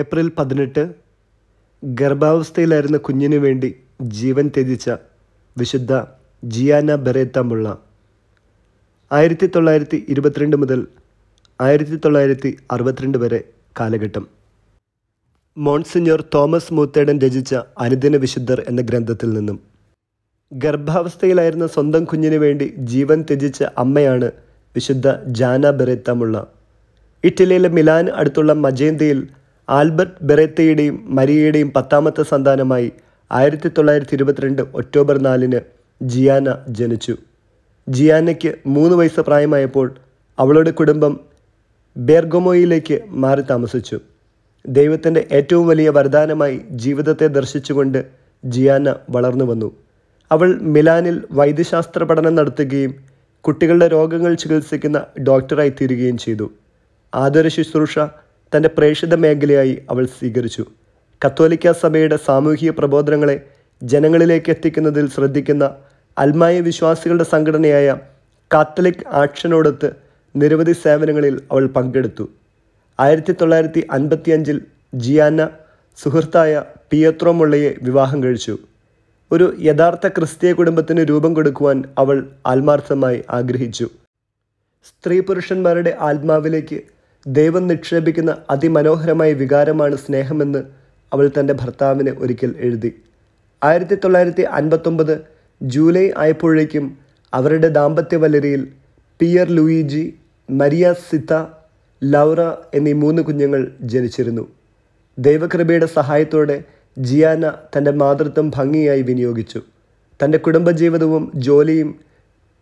April പതിനെട്ട് ഗർഭാവസ്ഥയിലായിരുന്ന കുഞ്ഞിനു വേണ്ടി ജീവൻ ത്യജിച്ച വിശുദ്ധ ജിയാന ബെറേത്തമ്പുള്ള ആയിരത്തി തൊള്ളായിരത്തി ഇരുപത്തിരണ്ട് മുതൽ ആയിരത്തി തൊള്ളായിരത്തി അറുപത്തിരണ്ട് വരെ കാലഘട്ടം മോൺസിഞ്ഞർ തോമസ് മൂത്തേടൻ രചിച്ച അനുദിന വിശുദ്ധർ എന്ന ഗ്രന്ഥത്തിൽ നിന്നും ഗർഭാവസ്ഥയിലായിരുന്ന സ്വന്തം കുഞ്ഞിനു വേണ്ടി ജീവൻ ത്യജിച്ച അമ്മയാണ് വിശുദ്ധ ജാന ബെറേത്തമുള്ള ഇറ്റലിയിലെ മിലാൻ അടുത്തുള്ള മജേന്തയിൽ ആൽബർട്ട് ബെറേത്തയുടെയും മരിയയുടെയും പത്താമത്തെ സന്താനമായി ആയിരത്തി തൊള്ളായിരത്തി ഇരുപത്തിരണ്ട് ഒക്ടോബർ നാലിന് ജിയാന ജനിച്ചു ജിയാനയ്ക്ക് മൂന്ന് വയസ്സ് പ്രായമായപ്പോൾ അവളുടെ കുടുംബം ബെർഗമോയിലേക്ക് മാറി താമസിച്ചു ദൈവത്തിൻ്റെ ഏറ്റവും വലിയ വരദാനമായി ജീവിതത്തെ ദർശിച്ചുകൊണ്ട് ജിയാന വളർന്നു വന്നു അവൾ മിലാനിൽ വൈദ്യശാസ്ത്ര പഠനം നടത്തുകയും കുട്ടികളുടെ രോഗങ്ങൾ ചികിത്സിക്കുന്ന ഡോക്ടറായി തീരുകയും ചെയ്തു ആദര ശുശ്രൂഷ തൻ്റെ പ്രേക്ഷിത മേഖലയായി അവൾ സ്വീകരിച്ചു കത്തോലിക്ക സഭയുടെ സാമൂഹിക പ്രബോധനങ്ങളെ ജനങ്ങളിലേക്ക് എത്തിക്കുന്നതിൽ ശ്രദ്ധിക്കുന്ന അൽമായ വിശ്വാസികളുടെ സംഘടനയായ കാത്തലിക് ആക്ഷനോടൊത്ത് നിരവധി സേവനങ്ങളിൽ അവൾ പങ്കെടുത്തു ആയിരത്തി തൊള്ളായിരത്തി അൻപത്തിയഞ്ചിൽ ജിയാന സുഹൃത്തായ പിയത്രോ മുള്ളയെ വിവാഹം കഴിച്ചു ഒരു യഥാർത്ഥ ക്രിസ്തീയ കുടുംബത്തിന് രൂപം കൊടുക്കുവാൻ അവൾ ആത്മാർത്ഥമായി ആഗ്രഹിച്ചു സ്ത്രീ പുരുഷന്മാരുടെ ആത്മാവിലേക്ക് ദൈവം നിക്ഷേപിക്കുന്ന അതിമനോഹരമായ വികാരമാണ് സ്നേഹമെന്ന് അവൾ തൻ്റെ ഭർത്താവിന് ഒരിക്കൽ എഴുതി ആയിരത്തി തൊള്ളായിരത്തി അൻപത്തൊമ്പത് ജൂലൈ ആയപ്പോഴേക്കും അവരുടെ ദാമ്പത്യ വലരിയിൽ പിയർ ലൂയിജി മരിയ സിത്ത ലൗറ എന്നീ മൂന്ന് കുഞ്ഞുങ്ങൾ ജനിച്ചിരുന്നു ദൈവകൃപയുടെ സഹായത്തോടെ ജിയാന തൻ്റെ മാതൃത്വം ഭംഗിയായി വിനിയോഗിച്ചു തൻ്റെ കുടുംബജീവിതവും ജോലിയും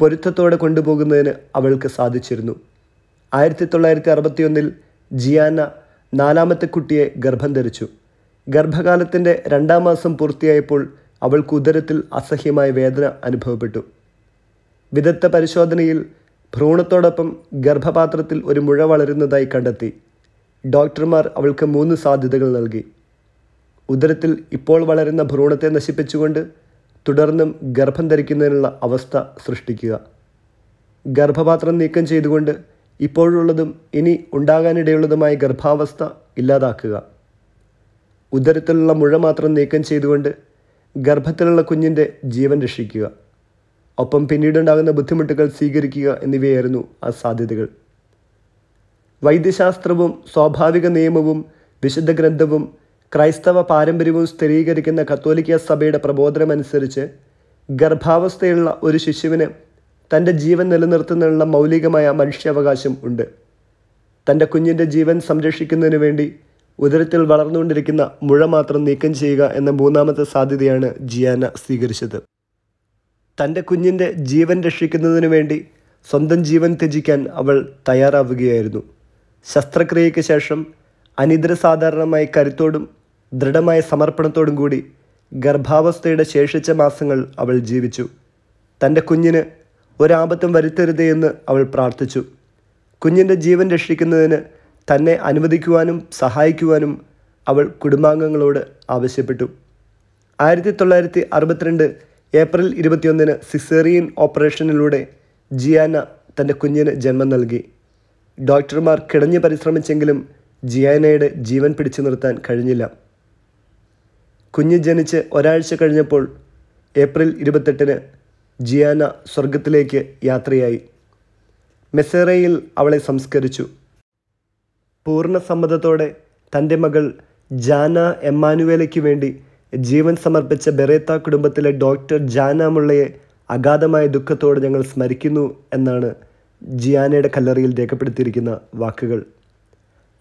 പൊരുത്തത്തോടെ കൊണ്ടുപോകുന്നതിന് അവൾക്ക് സാധിച്ചിരുന്നു ആയിരത്തി തൊള്ളായിരത്തി അറുപത്തിയൊന്നിൽ ജിയാന നാലാമത്തെ കുട്ടിയെ ഗർഭം ധരിച്ചു ഗർഭകാലത്തിൻ്റെ രണ്ടാം മാസം പൂർത്തിയായപ്പോൾ അവൾക്ക് ഉദരത്തിൽ അസഹ്യമായ വേദന അനുഭവപ്പെട്ടു വിദഗ്ധ പരിശോധനയിൽ ഭ്രൂണത്തോടൊപ്പം ഗർഭപാത്രത്തിൽ ഒരു മുഴ വളരുന്നതായി കണ്ടെത്തി ഡോക്ടർമാർ അവൾക്ക് മൂന്ന് സാധ്യതകൾ നൽകി ഉദരത്തിൽ ഇപ്പോൾ വളരുന്ന ഭ്രൂണത്തെ നശിപ്പിച്ചുകൊണ്ട് തുടർന്നും ഗർഭം ധരിക്കുന്നതിനുള്ള അവസ്ഥ സൃഷ്ടിക്കുക ഗർഭപാത്രം നീക്കം ചെയ്തുകൊണ്ട് ഇപ്പോഴുള്ളതും ഇനി ഉണ്ടാകാനിടയുള്ളതുമായ ഗർഭാവസ്ഥ ഇല്ലാതാക്കുക ഉദരത്തിലുള്ള മുഴ മാത്രം നീക്കം ചെയ്തുകൊണ്ട് ഗർഭത്തിലുള്ള കുഞ്ഞിൻ്റെ ജീവൻ രക്ഷിക്കുക ഒപ്പം പിന്നീടുണ്ടാകുന്ന ബുദ്ധിമുട്ടുകൾ സ്വീകരിക്കുക എന്നിവയായിരുന്നു ആ സാധ്യതകൾ വൈദ്യശാസ്ത്രവും സ്വാഭാവിക നിയമവും വിശുദ്ധ ഗ്രന്ഥവും ക്രൈസ്തവ പാരമ്പര്യവും സ്ഥിരീകരിക്കുന്ന കത്തോലിക്ക സഭയുടെ പ്രബോധനമനുസരിച്ച് ഗർഭാവസ്ഥയുള്ള ഒരു ശിശുവിന് തൻ്റെ ജീവൻ നിലനിർത്തുന്നതിനുള്ള മൗലികമായ മനുഷ്യാവകാശം ഉണ്ട് തൻ്റെ കുഞ്ഞിൻ്റെ ജീവൻ സംരക്ഷിക്കുന്നതിന് വേണ്ടി ഉദരത്തിൽ വളർന്നുകൊണ്ടിരിക്കുന്ന മുഴ മാത്രം നീക്കം ചെയ്യുക എന്ന മൂന്നാമത്തെ സാധ്യതയാണ് ജിയാന സ്വീകരിച്ചത് തൻ്റെ കുഞ്ഞിൻ്റെ ജീവൻ രക്ഷിക്കുന്നതിന് വേണ്ടി സ്വന്തം ജീവൻ ത്യജിക്കാൻ അവൾ തയ്യാറാവുകയായിരുന്നു ശസ്ത്രക്രിയയ്ക്ക് ശേഷം അനിതര സാധാരണമായി കരുത്തോടും ദൃഢമായ സമർപ്പണത്തോടും കൂടി ഗർഭാവസ്ഥയുടെ ശേഷിച്ച മാസങ്ങൾ അവൾ ജീവിച്ചു തൻ്റെ കുഞ്ഞിന് ഒരാപത്തും വരുത്തരുതേ എന്ന് അവൾ പ്രാർത്ഥിച്ചു കുഞ്ഞിൻ്റെ ജീവൻ രക്ഷിക്കുന്നതിന് തന്നെ അനുവദിക്കുവാനും സഹായിക്കുവാനും അവൾ കുടുംബാംഗങ്ങളോട് ആവശ്യപ്പെട്ടു ആയിരത്തി തൊള്ളായിരത്തി അറുപത്തിരണ്ട് ഏപ്രിൽ ഇരുപത്തിയൊന്നിന് സിസേറിയൻ ഓപ്പറേഷനിലൂടെ ജിയാന തൻ്റെ കുഞ്ഞിന് ജന്മം നൽകി ഡോക്ടർമാർ കിടഞ്ഞു പരിശ്രമിച്ചെങ്കിലും ജിയാനയുടെ ജീവൻ പിടിച്ചു നിർത്താൻ കഴിഞ്ഞില്ല കുഞ്ഞ് ജനിച്ച് ഒരാഴ്ച കഴിഞ്ഞപ്പോൾ ഏപ്രിൽ ഇരുപത്തെട്ടിന് ജിയാന സ്വർഗത്തിലേക്ക് യാത്രയായി മെസേറയിൽ അവളെ സംസ്കരിച്ചു പൂർണ്ണ സമ്മതത്തോടെ തൻ്റെ മകൾ ജാന എമ്മാനുവേലയ്ക്ക് വേണ്ടി ജീവൻ സമർപ്പിച്ച ബെറേത്ത കുടുംബത്തിലെ ഡോക്ടർ ജാന മുള്ളയെ അഗാധമായ ദുഃഖത്തോടെ ഞങ്ങൾ സ്മരിക്കുന്നു എന്നാണ് ജിയാനയുടെ കല്ലറിയിൽ രേഖപ്പെടുത്തിയിരിക്കുന്ന വാക്കുകൾ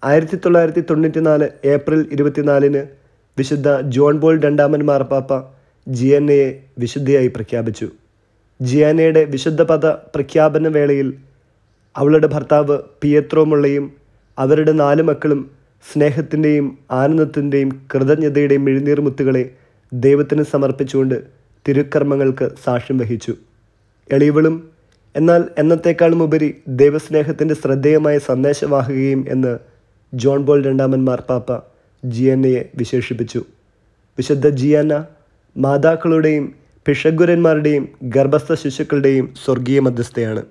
ആയിരത്തി തൊള്ളായിരത്തി തൊണ്ണൂറ്റിനാല് ഏപ്രിൽ ഇരുപത്തിനാലിന് വിശുദ്ധ ജോൺ ബോൾ രണ്ടാമൻ മാർപ്പാപ്പ ജിയാനയെ വിശുദ്ധയായി പ്രഖ്യാപിച്ചു ജിയാനയുടെ വിശുദ്ധപദ പ്രഖ്യാപന വേളയിൽ അവളുടെ ഭർത്താവ് പിയത്രോ മുള്ളയും അവരുടെ നാല് മക്കളും സ്നേഹത്തിൻ്റെയും ആനന്ദത്തിൻ്റെയും കൃതജ്ഞതയുടെയും മുത്തുകളെ ദൈവത്തിന് സമർപ്പിച്ചുകൊണ്ട് തിരുക്കർമ്മങ്ങൾക്ക് സാക്ഷ്യം വഹിച്ചു എളിവളും എന്നാൽ എന്നത്തേക്കാളും ഉപരി ദൈവസ്നേഹത്തിൻ്റെ ശ്രദ്ധേയമായ സന്ദേശവാഹകയും എന്ന് ജോൺ ബോൾ രണ്ടാമൻ മാർപ്പാപ്പ ജിയാനയെ വിശേഷിപ്പിച്ചു വിശുദ്ധ ജിയാന മാതാക്കളുടെയും പിഷഗുരന്മാരുടെയും ഗർഭസ്ഥ ശിശുക്കളുടെയും സ്വർഗീയ മധ്യസ്ഥയാണ്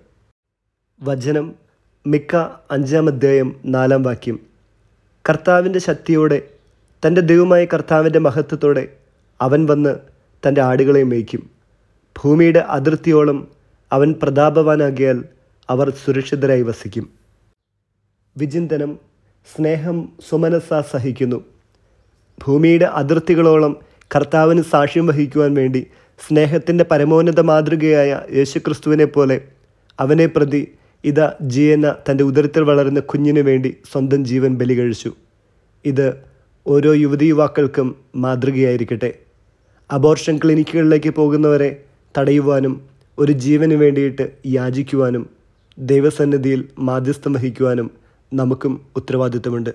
വചനം മിക്ക അഞ്ചാം അധ്യായം നാലാം വാക്യം കർത്താവിൻ്റെ ശക്തിയോടെ തൻ്റെ ദൈവമായ കർത്താവിൻ്റെ മഹത്വത്തോടെ അവൻ വന്ന് തൻ്റെ ആടുകളെ മേയ്ക്കും ഭൂമിയുടെ അതിർത്തിയോളം അവൻ പ്രതാപവാനാകിയാൽ അവർ സുരക്ഷിതരായി വസിക്കും വിചിന്തനം സ്നേഹം സുമനസ സഹിക്കുന്നു ഭൂമിയുടെ അതിർത്തികളോളം കർത്താവിന് സാക്ഷ്യം വഹിക്കുവാൻ വേണ്ടി സ്നേഹത്തിൻ്റെ പരമോന്നത മാതൃകയായ യേശുക്രിസ്തുവിനെ പോലെ അവനെ പ്രതി ഇത ജിയെന്ന തൻ്റെ ഉദരത്തിൽ വളരുന്ന കുഞ്ഞിനു വേണ്ടി സ്വന്തം ജീവൻ ബലി കഴിച്ചു ഇത് ഓരോ യുവതി യുവാക്കൾക്കും മാതൃകയായിരിക്കട്ടെ അബോർഷൻ ക്ലിനിക്കുകളിലേക്ക് പോകുന്നവരെ തടയുവാനും ഒരു ജീവന് വേണ്ടിയിട്ട് യാചിക്കുവാനും ദൈവസന്നിധിയിൽ മാധ്യസ്ഥം വഹിക്കുവാനും നമുക്കും ഉത്തരവാദിത്വമുണ്ട്